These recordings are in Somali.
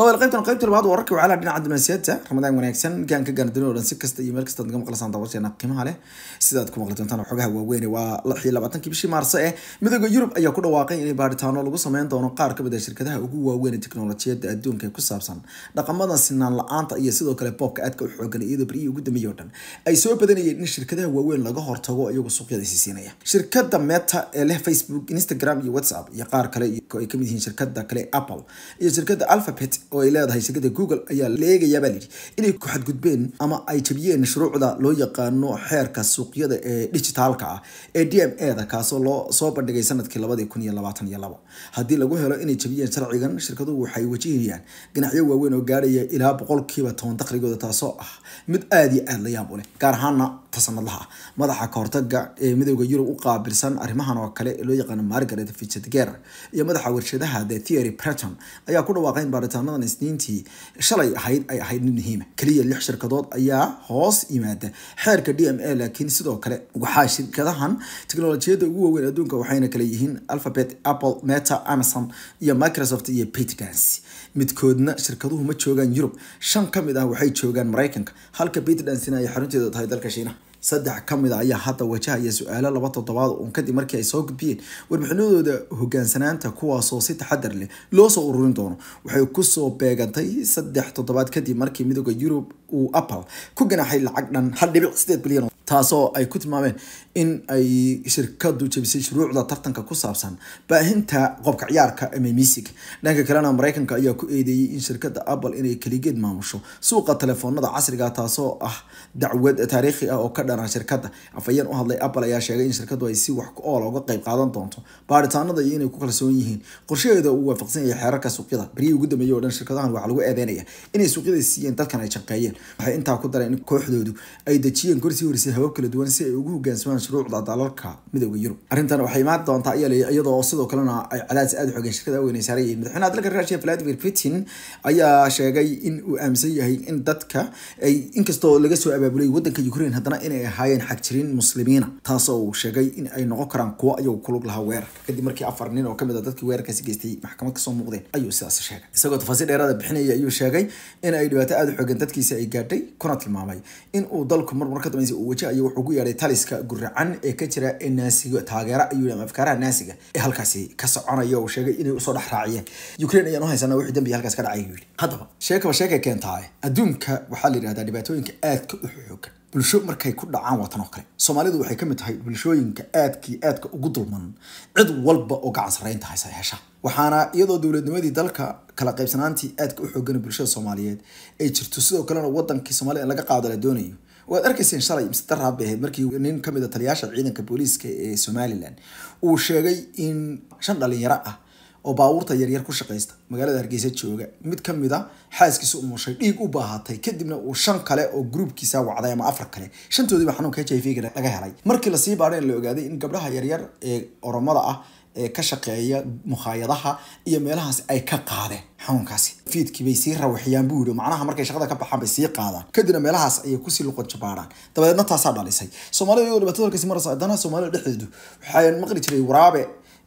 طبعا قيبتنا قيبت البعض واركب على دينا عبد المسيات رمضان wanaagsan kan ka gaar doono dhan si kasta iyo meel kasta naga maqlasan daawashayna qiimaha leh sidaad ku maqli doontaan xogaha waaweyn waa 22 bishii Maarso ee midowga Yurub ayaa ku dhawaaqay in baaritaano lagu sameyn doono qaar ka mid ah shirkadaha ugu waaweyn ee tiknoolajiyada adduunka ku saabsan dhaqamada sinaan la'aanta iyo sidoo kale bobka aadka u xoogan iyadoo bari ugu dambeeyay dhan ay soo badanayeen in shirkadaha waaweyn laga hortago iyagu suuqyada isiisinaya shirkada Meta ee leh Facebook Instagram iyo WhatsApp iyo qaar kale ay ka mid yihiin shirkada kale Apple iyo shirkada Alphabet oo ay leedahay shirkada google ayaa la eegayaabaa inay ku xadgudbeen ama ay jabiyeen shuruucda loo yaqaano xeerka suuqyada ee digitaalka ah ee d m e da kaasoo loo soo bandhigay sanadkii labadii kun iyo labaatan iyo labo haddii lagu helo inay jabiyeen sharcigan shirkaduhu waxay wajihayaan ganacyo waaweyn oo gaadhaya ilaa boqolkiiba toban dakhligooda taasoo ah mid aada iyo aada la yaab u leh gaar ahaana fasamadlaha madaxa kahortaga ee midooda yurub u qaabilsan arrimahan oo kale loo yaqaano margaret fichedger iyo madaxa warshadaha the theory breton ayaa ku dhawaaqay in baaritaanadan isniintii shalay ahayd ay ahayd mid muhiima keliya lix shirkadood ayaa hoos yimaada xeerka d m a laakiin sidoo kale waxaa shirkadahan teknolojiyadda ugu waaweyn adduunka waxayna kale yihiin alphabet apple meta amazon iyo microsoft iyo pitdance midkoodna shirkaduhu ma joogaan yurub shan ka mid ah waxay joogaan maraykanka halka pitdancena ay xarunteeda tahay dalka shiinaha saddex kamid a ah ayaa hadda wajahaya su-aalo laba toddobaad uun kadib markii ay soo gudbiyeen warbixinadooda hogaansanaanta kuwaasoo si taxadar leh loo soo ururin doono waxay kusoo beegantay saddex toddobaad kadib markii midooda yurub uu apple ku ganaaxay lacag dhan hal dhibic sideed bilyan taasoo ay ku tilmaameen in ay shirkadu jabisay shuruucda tartanka ku saabsan baahinta qobka ciyaarka ama music dhanka kalena mareykanka ayaa ku eedeeyay in shirkada apple inay keligeed maamusho suuqa telefoonada casriga ah, taasoo ah dacwad taariikhi ah oo ka dharan shirkada afayeen u hadlay apple ayaa sheegay in shirkadu ay si wax ku ool uga qayb qaadan doonto baaritaanada iyo inay ku kalsoon yihiin qorshaheeda uu waafaqsan yahay xeerarka suuqyada beryihii ugu dambeeyay oo dhan shirkadahan waxaa lagu eedeynaya inay suuqyada siiyeen dalkan ay shaqeeyeen waxay intaa ku dareen in kooxdoodu ay dejiyeen korsii horisay habab kala duwan si ay ugu hogaansamaan mashruucda dalalka midooda yurub arrintan waxay imaan doontaa iyadoo sidoo kalena ay cadaadis aada xoogeen shirkada weynay saarayeen madaxweynaha dalka ruushia vladimir putin ayaa sheegay in uu aaminsan yahay in dadka ay inkastoo laga soo abaabulay wadanka ukrain haddana inay ahaayeen xagjirin muslimiina taasoo uu sheegay in ay noqon karaan kuwo ayagu kulug lahaa weerarka kadib markii afar nin oo kamid a ah dadkii weerarkaasi geystay maxkamad kasoo muuqdeen ayuu sidaas sheegay isagoo tafaasiir dheeraada bixinaya ayuu sheegay in ay dhibaato aad u xoogan dadkiisa ay gaadhay kuna tilmaamay in uu dalku marmar ka dambeysay uu wajahayo wuxuu ku yeedhay taliska gurra fiican ee ka jira ee naasiga taageero ayuu afkaaraha naasiga ee halkaasi ka soconaya uu sheegay inay usoo dhex raaciyeen ukraine ayaan u haysanaa wixii dambiga halkaas ka dhacay ayuu yidhi haddaba sheekaba sheekay keentaaye adduunka waxaa la yidhahdaa dhibaatooyinka aadka u xoogan bulsho markay ku dhacaan waatan oo kale soomaalidu waxay ka mid tahay bulshooyinka aadkii aadka ugu dulman cid walba oo gacan sarreynta haysa hesha waxaana iyadoo dowladnimadii dalka kala qaybsanaantii aadka u xoogana bulshada soomaaliyeed ay jirto sidoo kalena wadankii soomaalida in laga qaado la doonayo waad arkayseen shalay mise daraab ahayd markii nin kamid a ah taliyaasha ciidanka booliiska ee somalilan uu sheegay in shan dhalinyaro ah oo baabuurta yaryar ku shaqaysta magaalada hargeysa jooga mid kamid a ah xaaskiisa umushay dhiig u baahatay kadibna uu shan kale oo gruubkiisa wacday ama afar kale shantoodiiba xanuunka h i v laga helay markii lasii baadheen la ogaaday in gabdhaha yaryar ee oromada ah ee ka shaqeeya mukhaayadaha iyo meelahaas ay ka qaadeen xanuunkaasi fiidkii bay sii rawaxiyaan buu yidhi macnaha markay shaqada ka baxaan bay sii qaadaan kadibna meelahaas ayay kusii luqad jabaaraan dabadeedna taasaa dhalisay soomaalida iyadoo dhibaatadalkasi maras haddana soomaalida dhexdeedu waxaa maqli jiray waraabe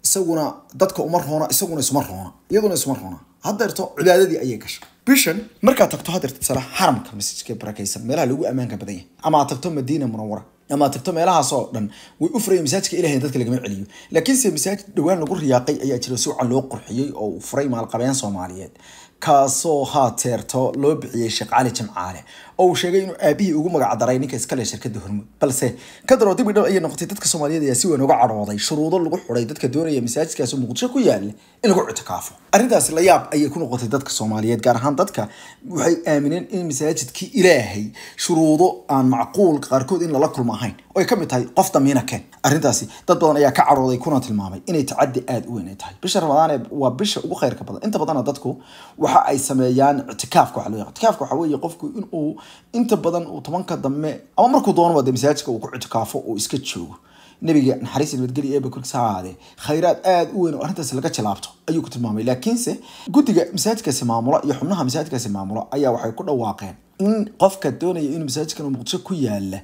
isaguna dadka uma roona isaguna isuma roona iyaduna isuma roona haddeerto cibaadadii ayay gashay bishan markaad tagto haddeerto tusaale haramka masajidka barakaysan meelaha lagu ammaanka badan yahay ama tagto madiina munawara ama tagto meelahaasoo dhan way u furaya masaajidka ilahay dadka lagama celiyo laakiinse masaajid dhowaan lagu riyaaqay ayaa jira si wacan loo qurxiyey oo uu furay maalqabeen soomaaliyeed kaasoo haa teerto loo bixiyey sheekh cali jimcaale oo uu sheegay inuu aabihii ugu magacdaray ninka iskale shirkada hormud balse ka dib idhaw ayay noqotay dadka soomaaliyeed ayaa si weyn uga cadhooday shuruudo lagu xudhay dadka doonaya masaajidkaasoo muqdisho ku yaala in lagu ictikaafo arrintaasi la yaab ayay ku noqotay dadka soomaaliyeed gaar ahaan dadka waxay aamineen in masaajidkii ilaahay shuruudo aan macquul qaarkood in lala kulmo ahayn oo ay ka mid tahay qof damiina ah keen arrintaasi dad badan ayaa ka cadhooday kuna tilmaamay inay tacadi aada u weyn tahay bisha ramadaan waa bisha ugu khayrka badan inta badana dadku waxa ay sameeyaan ictikaafka waxa loo yaqaan ictikaafka waxa weeye qofku in inta badan uu tobanka dambe ama markuu doonaba de masaajidka uu ku ictikaafo uu iska joogo nabiga naxariis nabadgeliya eeba korkiisa haahaadee khayraad aada u weyn oo arrintaasi laga jilaabto ayuu ku tilmaamay laakiinse guddiga masaajidkaasi maamula iyo xubnaha masaajidkaasi maamula ayaa waxay ku dhawaaqeen in qofka doonaya inuu masaajidkan muqdisho ku yaala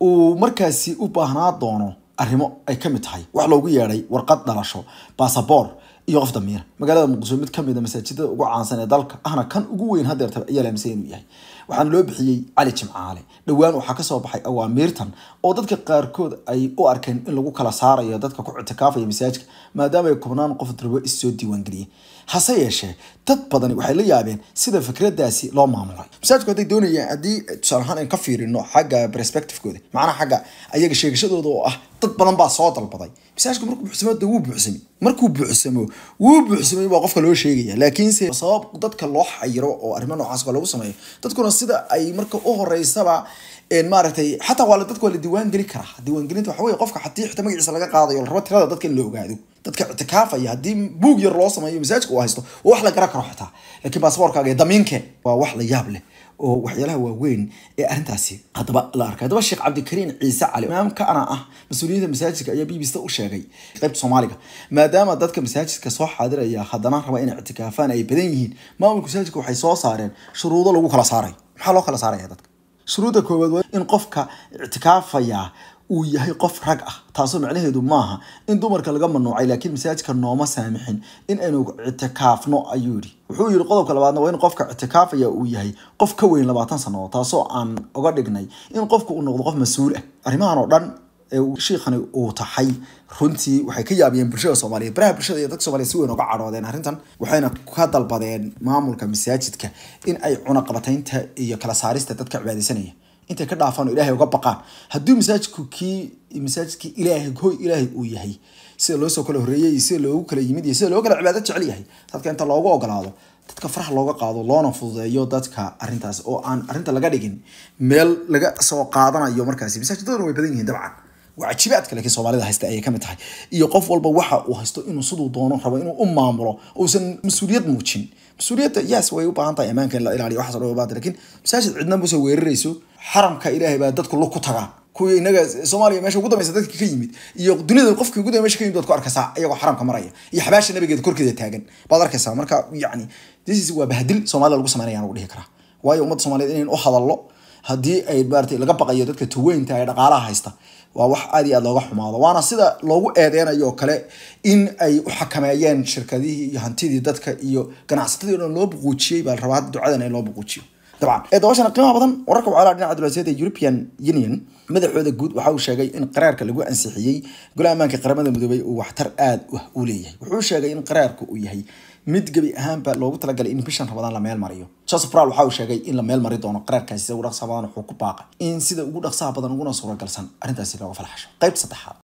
uu markaasi u baahnaa doono arrimo ay ka mid tahay wax loogu yeedhay warqad dhalasho baasaboor iyo qof damiira magaalada muqdisho mid ka mid ah masaajidada ugu caansan ee dalka ahna kan ugu weyn hadeerta ayaa laamsan inuu yahay waxaana loo bixiyey cali jimcaale dhowaan waxaa kasoo baxay awaamiirtan oo dadka qaarkood ay u arkeen in lagu kala saarayo dadka ku ictikaafaya masaajka maadaama ay kubnaan qof darbo issoo diiwaangeliyey hase yeeshee dad badani waxay la yaabeen sida fikraddaasi loo maamulay masaajku hadday doonayaan haddii tusaalahaan an ka fiirino xagga perspectivekooda macnaha xagga ayaga sheegashadooda oo ah dad badan baa soo dalbaday masaajidku markuu buuxsamo de wuu buuxsamay markuu buuxsamo wuu buuxsamay waa qofka loo sheegaya laakiinse sabab dadka loo xayiro oo arrimo noocaas ka lagu sameeyo dadkuna sida ay marka u horeysaba maaratay waa dadka ee arrintaasi haddaba la arkay haddaba sheekh cabdikariin ciise cali imaam kaana ah mas-uuliyinta masaajidka ayaa b b c u sheegay qaybta soomaaliga maadaama dadka masaajidka soo xaadiraya haddana raba inay ictikaafaan ay badan yihiin maamulka masaajidka waxay soo saareen shuruudo lagu kala saaray maxaa loo kala saaraya eh, dadka shuruudda koowaad waa in qofka ictikaafaya uu yahay qof rag ah taasoo macnaheedu maaha in dumarka laga manuucay laakiin masaajidka nooma saamixin in aynu ictikaafno ayuu yidhi wuxuu yidhi qodobka labaadna waa in qofka ictikaafaya uu yahay qof ka weyn labaatan sano taasoo aan oga dhignay in qofku uu noqdo qof mas-uul ah arrimahan oo dhan shiikhani uu tahay runtii waxay ka yaabiyeen bulshada soomaaliyeed baraha bulshada iyo dadka soomaliya si weyn uga cadhoodeen arrintan waxayna ka dalbadeen maamulka masaajidka in ay cunaqabataynta iyo kala saarista dadka cibaadaysanaya intay ka dhaafaan oo ilaahay uga baqaan hadduu masaajidku kii masaajidkii ilaahay hoy ilaahay uu yahay sida loosoo kala horreeyey sida loogu kala yimid iyo sida loo kala cibaado jecel yahay dadka inta loogu ogolaado dadka farax looga qaado loona fududeeyo dadka arrintaas oo aan arrinta laga dhigin meel laga soo qaadanayo markaasi masaajidaduna way badan yihiin dabcan waa cajiibaadka laakiin soomaalida haysta ayay kamid tahay iyo qof walba waxa uu haysto inuu siduu doono rabo inuu u maamulo uusan mas-uuliyad muujin mas-uuliyadda yes way u baahan tahay ammaanka in la ilaaliyo waxaas o dhan baata masaajid cidna muse weerarayso xaramka ilaahay baa dadku lug ku tagaa kuwii inaga soomaaliya meesha ugu dambaysa dadka ka yimid iyo dunida qofkii ugu dambe meesha ka yimid waad ku arkaysaa iyagoo xaramka maraya iyo xabaasha nabigeeda korkeeda taagan baad arkaysaa marka yacni this is waa bahadil soomaalida lagu sameynaya aan dhihi karaa waayo ummadda soomaaliyed inayn u hadallo hadii ay laga baqayo dadka taweynta ee dhaqaalaha haysta waa wax aad iyo aad looga xumaado waana sida loogu eedeynayo kale in ay u xakameeyeen shirkadihii iyo hantidii dadka iyo ganacsatadii o dhan loo buquujiyey baa rabaa ducadan in loo buquujiyo dabcan eedabashana qiimaha badan wararka wacala dhinaca diblomasiyada european union madaxooda guud waxa uu sheegay in qaraarka lagu ansixiyey golaha ammaanka qaramada midoobay uu waxtar aada u leeyahay wuxuu sheegay in qaraarku uu yahay mid gebi ahaanba loogu talagalay in bishan rabadaan la meel mariyo joseph browl waxa uu sheegay in la meel mari doono qaraarkaasi sida ugu dhaqsaha badan wuxuu ku baaqay in sida ugu dhaqsaha badan uguna suuragalsan arrintaasi looga falxasho qayb saddexaad